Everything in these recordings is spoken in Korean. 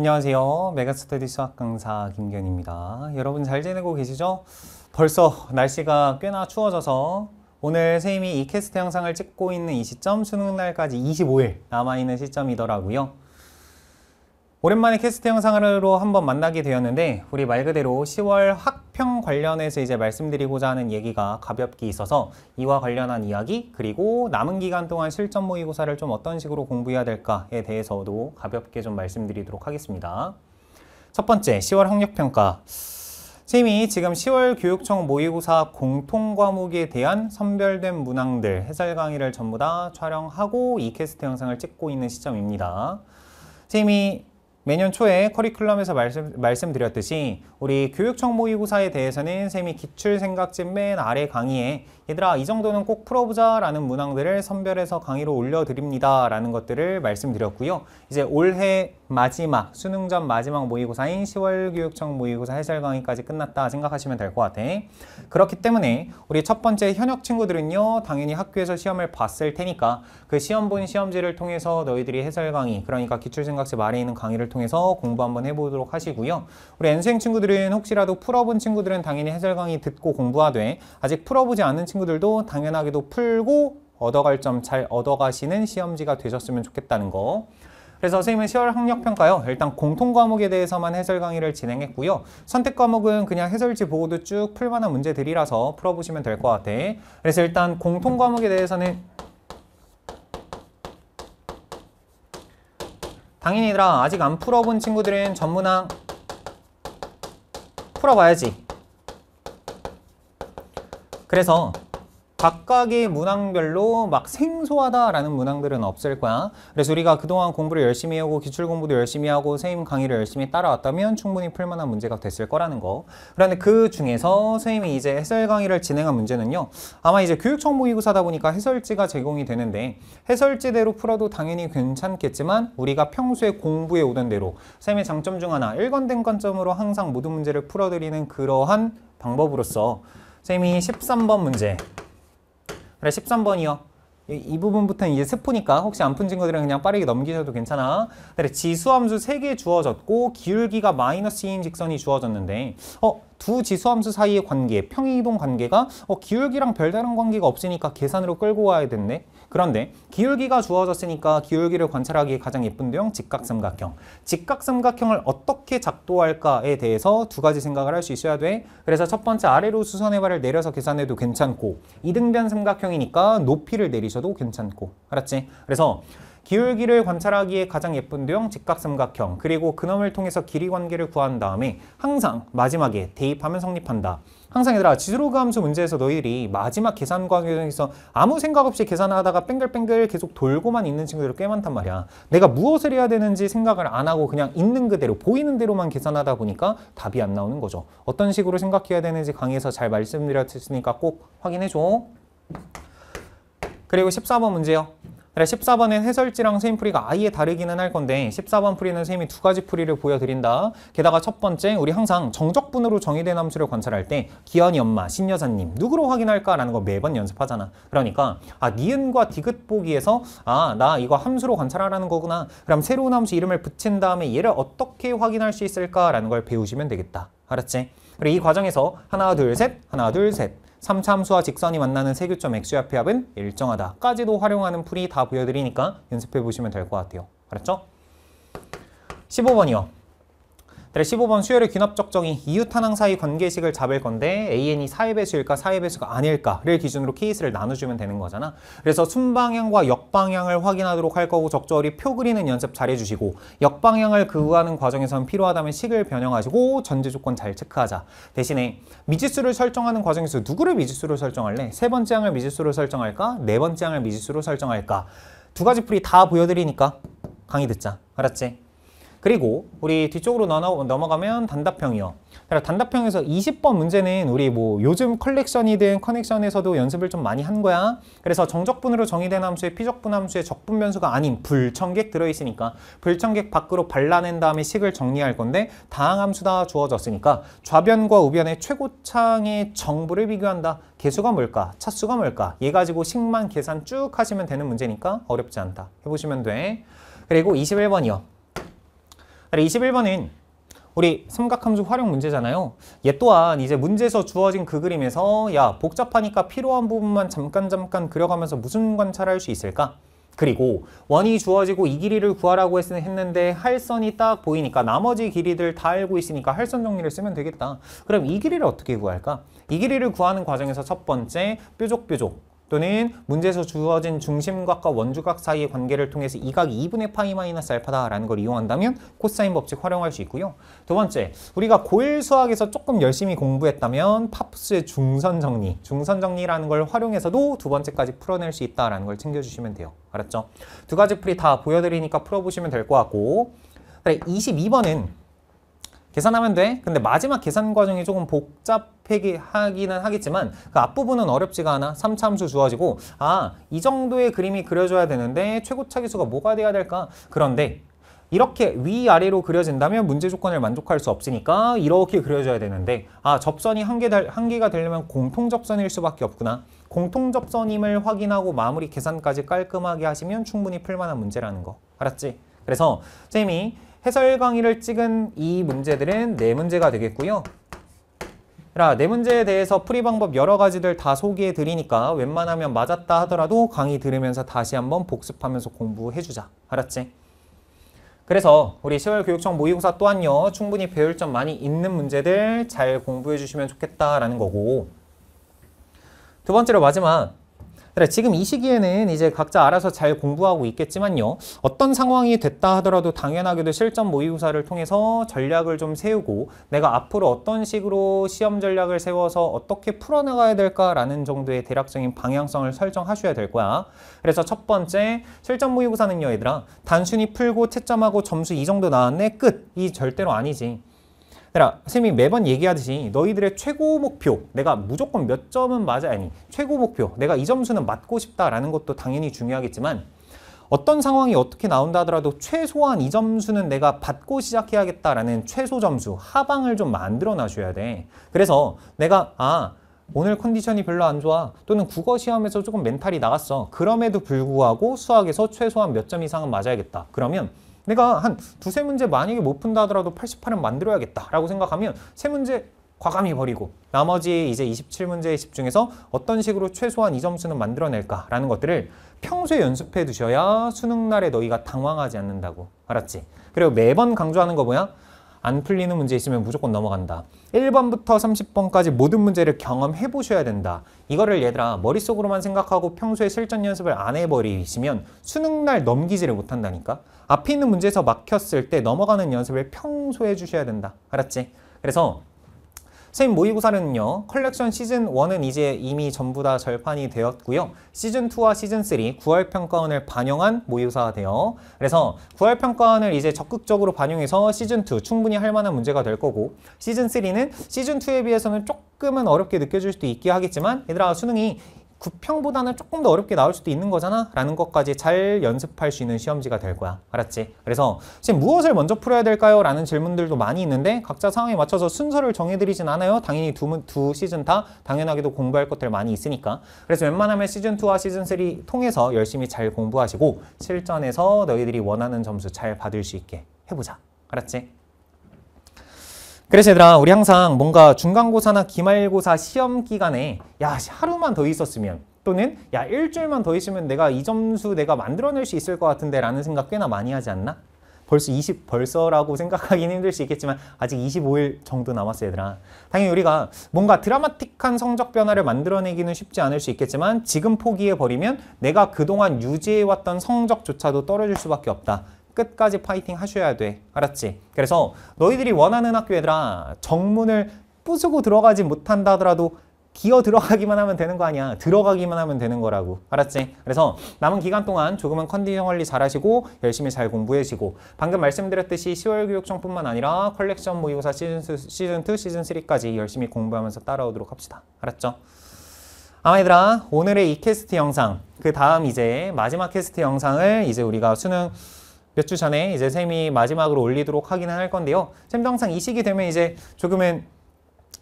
안녕하세요. 메가스터디 수학 강사 김견입니다. 여러분 잘 지내고 계시죠? 벌써 날씨가 꽤나 추워져서 오늘 쌤이 이 캐스트 영상을 찍고 있는 이 시점 수능 날까지 25일 남아있는 시점이더라고요. 오랜만에 캐스트 영상으로 한번 만나게 되었는데 우리 말 그대로 10월 확 화평 관련해서 이제 말씀드리고자 하는 얘기가 가볍게 있어서 이와 관련한 이야기 그리고 남은 기간 동안 실전 모의고사를 좀 어떤 식으로 공부해야 될까에 대해서도 가볍게 좀 말씀드리도록 하겠습니다. 첫 번째 10월 학력평가 선생님이 지금 10월 교육청 모의고사 공통 과목에 대한 선별된 문항들 해설 강의를 전부 다 촬영하고 이캐스트 영상을 찍고 있는 시점입니다. 선생님이 매년 초에 커리큘럼에서 말씀, 말씀드렸듯이 우리 교육청 모의고사에 대해서는 쌤이 기출생각집 맨 아래 강의에 얘들아 이 정도는 꼭 풀어보자 라는 문항들을 선별해서 강의로 올려드립니다 라는 것들을 말씀드렸고요. 이제 올해 마지막 수능 전 마지막 모의고사인 10월 교육청 모의고사 해설 강의까지 끝났다 생각하시면 될 것 같아. 그렇기 때문에 우리 첫 번째 현역 친구들은요 당연히 학교에서 시험을 봤을 테니까 그 시험 본 시험지를 통해서 너희들이 해설 강의 그러니까 기출생각집 아래에 있는 강의를 통해 통해서 공부 한번 해보도록 하시고요. 우리 n 수 친구들은 혹시라도 풀어본 친구들은 당연히 해설 강의 듣고 공부하되 아직 풀어보지 않은 친구들도 당연하게도 풀고 얻어갈 점 잘 얻어가시는 시험지가 되셨으면 좋겠다는 거. 그래서 선생님은 시월 학력평가요. 일단 공통 과목에 대해서만 해설 강의를 진행했고요. 선택 과목은 그냥 해설지 보고도 쭉 풀만한 문제들이라서 풀어보시면 될 것 같아. 그래서 일단 공통 과목에 대해서는 당연히들아 직안 풀어본 친구들은 전문항 풀어봐야지 그래서 각각의 문항별로 막 생소하다라는 문항들은 없을 거야. 그래서 우리가 그동안 공부를 열심히 하고 기출 공부도 열심히 하고 선생님 강의를 열심히 따라왔다면 충분히 풀만한 문제가 됐을 거라는 거. 그런데 그 중에서 선생님이 이제 해설 강의를 진행한 문제는요. 아마 이제 교육청 모의고사다 보니까 해설지가 제공이 되는데 해설지대로 풀어도 당연히 괜찮겠지만 우리가 평소에 공부해 오던 대로 선생님의 장점 중 하나 일관된 관점으로 항상 모든 문제를 풀어드리는 그러한 방법으로서 선생님이 13번 문제 그래 13번이요. 이, 이 부분부터는 이제 스포니까 혹시 안푼 친구들은 그냥 빠르게 넘기셔도 괜찮아. 그래 지수함수 3개 주어졌고 기울기가 마이너스 인 직선이 주어졌는데 어? 두 지수함수 사이의 관계, 평행이동 관계가 어, 기울기랑 별다른 관계가 없으니까 계산으로 끌고 와야 됐네. 그런데 기울기가 주어졌으니까 기울기를 관찰하기에 가장 예쁜 도형 직각삼각형. 직각삼각형을 어떻게 작도할까에 대해서 두 가지 생각을 할 수 있어야 돼. 그래서 첫 번째 아래로 수선의 발을 내려서 계산해도 괜찮고 이등변 삼각형이니까 높이를 내리셔도 괜찮고 알았지? 그래서 기울기를 관찰하기에 가장 예쁜 도형 직각삼각형 그리고 근엄을 통해서 길이 관계를 구한 다음에 항상 마지막에 대입하면 성립한다. 항상 얘들아 지수로그 함수 문제에서 너희들이 마지막 계산 과정에서 아무 생각 없이 계산하다가 뺑글뺑글 계속 돌고만 있는 친구들 꽤 많단 말이야. 내가 무엇을 해야 되는지 생각을 안 하고 그냥 있는 그대로 보이는 대로만 계산하다 보니까 답이 안 나오는 거죠. 어떤 식으로 생각해야 되는지 강의에서 잘 말씀드렸으니까 꼭 확인해줘. 그리고 14번 문제요. 14번은 해설지랑 셈 풀이가 아예 다르기는 할 건데 14번 풀이는 셈이 두 가지 풀이를 보여드린다. 게다가 첫 번째, 우리 항상 정적분으로 정의된 함수를 관찰할 때 기현이 엄마, 신여사님 누구로 확인할까라는 거 매번 연습하잖아. 그러니까 아 니은과 디귿 보기에서 아 나 이거 함수로 관찰하라는 거구나. 그럼 새로운 함수 이름을 붙인 다음에 얘를 어떻게 확인할 수 있을까라는 걸 배우시면 되겠다. 알았지? 그리고 이 과정에서 하나, 둘, 셋, 하나, 둘, 셋 3차수와 직선이 만나는 세교점액수좌 피합은 일정하다까지도 활용하는 풀이 다 보여드리니까 연습해 보시면 될 것 같아요. 알았죠? 15번이요. 15번 수혈의 귀납 적정이 이웃 한항 사이 관계식을 잡을 건데 AN이 사회배수일까 사회배수가 아닐까를 기준으로 케이스를 나눠주면 되는 거잖아. 그래서 순방향과 역방향을 확인하도록 할 거고 적절히 표 그리는 연습 잘 해주시고 역방향을 그우하는 과정에선 필요하다면 식을 변형하시고 전제 조건 잘 체크하자. 대신에 미지수를 설정하는 과정에서 누구를 미지수로 설정할래? 세 번째 항을 미지수로 설정할까? 네 번째 항을 미지수로 설정할까? 두 가지 풀이 다 보여드리니까 강의 듣자. 알았지? 그리고 우리 뒤쪽으로 넘어가면 단답형이요. 그러니까 단답형에서 20번 문제는 우리 뭐 요즘 컬렉션이든 커넥션에서도 연습을 좀 많이 한 거야. 그래서 정적분으로 정의된 함수에 피적분 함수에 적분 변수가 아닌 불청객 들어있으니까 불청객 밖으로 발라낸 다음에 식을 정리할 건데 다항 함수다 주어졌으니까 좌변과 우변의 최고창의 정부를 비교한다. 개수가 뭘까? 차수가 뭘까? 얘 가지고 식만 계산 쭉 하시면 되는 문제니까 어렵지 않다. 해보시면 돼. 그리고 21번이요. 그래, 21번은 우리 삼각함수 활용 문제잖아요. 얘 또한 이제 문제에서 주어진 그 그림에서 야 복잡하니까 필요한 부분만 잠깐 잠깐 그려가면서 무슨 관찰할 수 있을까? 그리고 원이 주어지고 이 길이를 구하라고 했는데 할선이 딱 보이니까 나머지 길이들 다 알고 있으니까 할선 정리를 쓰면 되겠다. 그럼 이 길이를 어떻게 구할까? 이 길이를 구하는 과정에서 첫 번째 뾰족뾰족 또는 문제에서 주어진 중심각과 원주각 사이의 관계를 통해서 이각 2분의 파이 마이너스 알파다라는 걸 이용한다면 코사인 법칙 활용할 수 있고요. 두 번째, 우리가 고1 수학에서 조금 열심히 공부했다면 파푸스의 중선 정리, 중선 정리라는 걸 활용해서도 두 번째까지 풀어낼 수 있다는 라걸 챙겨주시면 돼요. 알았죠? 두 가지 풀이 다 보여드리니까 풀어보시면 될 것 같고 22번은 계산하면 돼. 근데 마지막 계산 과정이 조금 복잡하기는 하겠지만 그 앞부분은 어렵지가 않아. 3차 함수 주어지고 아, 이 정도의 그림이 그려줘야 되는데 최고차기수가 뭐가 돼야 될까? 그런데 이렇게 위아래로 그려진다면 문제 조건을 만족할 수 없으니까 이렇게 그려줘야 되는데 아 접선이 한, 개, 한 개가 되려면 공통접선일 수밖에 없구나. 공통접선임을 확인하고 마무리 계산까지 깔끔하게 하시면 충분히 풀만한 문제라는 거. 알았지? 그래서 쌤이 해설 강의를 찍은 이 문제들은 네 문제가 되겠고요. 네 문제에 대해서 풀이 방법 여러 가지들 다 소개해 드리니까 웬만하면 맞았다 하더라도 강의 들으면서 다시 한번 복습하면서 공부해 주자. 알았지? 그래서 우리 10월 교육청 모의고사 또한요. 충분히 배울 점 많이 있는 문제들 잘 공부해 주시면 좋겠다라는 거고 두 번째로 마지막 그래, 지금 이 시기에는 이제 각자 알아서 잘 공부하고 있겠지만요. 어떤 상황이 됐다 하더라도 당연하게도 실전 모의고사를 통해서 전략을 좀 세우고 내가 앞으로 어떤 식으로 시험 전략을 세워서 어떻게 풀어나가야 될까라는 정도의 대략적인 방향성을 설정하셔야 될 거야. 그래서 첫 번째, 실전 모의고사는요, 얘들아. 단순히 풀고 채점하고 점수 이 정도 나왔네? 끝! 이 절대로 아니지. 그러니까 선생님이 매번 얘기하듯이 너희들의 최고 목표 내가 무조건 몇 점은 맞아 아니 최고 목표 내가 이 점수는 맞고 싶다라는 것도 당연히 중요하겠지만 어떤 상황이 어떻게 나온다 하더라도 최소한 이 점수는 내가 받고 시작해야겠다라는 최소 점수 하방을 좀 만들어 놔줘야 돼 그래서 내가 아 오늘 컨디션이 별로 안 좋아 또는 국어 시험에서 조금 멘탈이 나갔어 그럼에도 불구하고 수학에서 최소한 몇 점 이상은 맞아야겠다 그러면 내가 한 두세 문제 만약에 못 푼다 하더라도 88은 만들어야겠다라고 생각하면 세 문제 과감히 버리고 나머지 이제 27문제에 집중해서 어떤 식으로 최소한 이 점수는 만들어낼까라는 것들을 평소에 연습해 두셔야 수능날에 너희가 당황하지 않는다고 알았지? 그리고 매번 강조하는 거 뭐야? 안 풀리는 문제 있으면 무조건 넘어간다. 1번부터 30번까지 모든 문제를 경험해 보셔야 된다. 이거를 얘들아 머릿속으로만 생각하고 평소에 실전 연습을 안 해버리시면 수능날 넘기지를 못한다니까. 앞에 있는 문제에서 막혔을 때 넘어가는 연습을 평소에 해주셔야 된다. 알았지? 그래서 선생님 모의고사는요. 컬렉션 시즌 1은 이제 이미 전부 다 절판이 되었고요. 시즌 2와 시즌 3 9월 평가원을 반영한 모의고사가 돼요. 그래서 9월 평가원을 이제 적극적으로 반영해서 시즌 2 충분히 할 만한 문제가 될 거고 시즌 3는 시즌 2에 비해서는 조금은 어렵게 느껴질 수도 있게 하겠지만 얘들아 수능이 9평보다는 조금 더 어렵게 나올 수도 있는 거잖아 라는 것까지 잘 연습할 수 있는 시험지가 될 거야 알았지? 그래서 지금 무엇을 먼저 풀어야 될까요? 라는 질문들도 많이 있는데 각자 상황에 맞춰서 순서를 정해드리진 않아요 당연히 두, 두 시즌 다 당연하게도 공부할 것들 많이 있으니까 그래서 웬만하면 시즌2와 시즌3 통해서 열심히 잘 공부하시고 실전에서 너희들이 원하는 점수 잘 받을 수 있게 해보자 알았지? 그래서 얘들아 우리 항상 뭔가 중간고사나 기말고사 시험 기간에 야 하루만 더 있었으면 또는 야 일주일만 더 있으면 내가 이 점수 내가 만들어낼 수 있을 것 같은데 라는 생각 꽤나 많이 하지 않나? 벌써 20 벌써라고 생각하기는 힘들 수 있겠지만 아직 25일 정도 남았어 얘들아 당연히 우리가 뭔가 드라마틱한 성적 변화를 만들어내기는 쉽지 않을 수 있겠지만 지금 포기해버리면 내가 그동안 유지해왔던 성적조차도 떨어질 수밖에 없다 끝까지 파이팅 하셔야 돼. 알았지? 그래서 너희들이 원하는 학교 얘들아 정문을 부수고 들어가지 못한다 하더라도 기어 들어가기만 하면 되는 거 아니야. 들어가기만 하면 되는 거라고. 알았지? 그래서 남은 기간 동안 조금은 컨디션 관리 잘하시고 열심히 잘 공부해시고 방금 말씀드렸듯이 10월 교육청뿐만 아니라 컬렉션 모의고사 시즌, 시즌 2, 시즌 3까지 열심히 공부하면서 따라오도록 합시다. 알았죠? 아마 얘들아 오늘의 이 캐스트 영상 그 다음 이제 마지막 캐스트 영상을 이제 우리가 수능 몇주 전에 이제 샘이 마지막으로 올리도록 하기는할 건데요. 샘도 항상 이 시기 되면 이제 조금은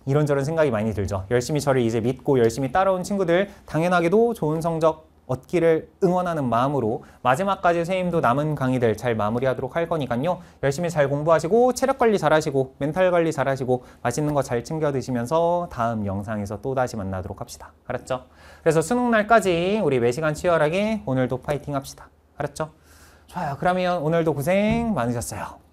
이런저런 생각이 많이 들죠. 열심히 저를 이제 믿고 열심히 따라온 친구들 당연하게도 좋은 성적 얻기를 응원하는 마음으로 마지막까지 선생님도 남은 강의들 잘 마무리하도록 할 거니까요. 열심히 잘 공부하시고 체력 관리 잘하시고 멘탈 관리 잘하시고 맛있는 거 잘 챙겨 드시면서 다음 영상에서 또 다시 만나도록 합시다. 알았죠? 그래서 수능 날까지 우리 매시간 치열하게 오늘도 파이팅 합시다. 알았죠? 좋아요. 그러면 오늘도 고생 많으셨어요.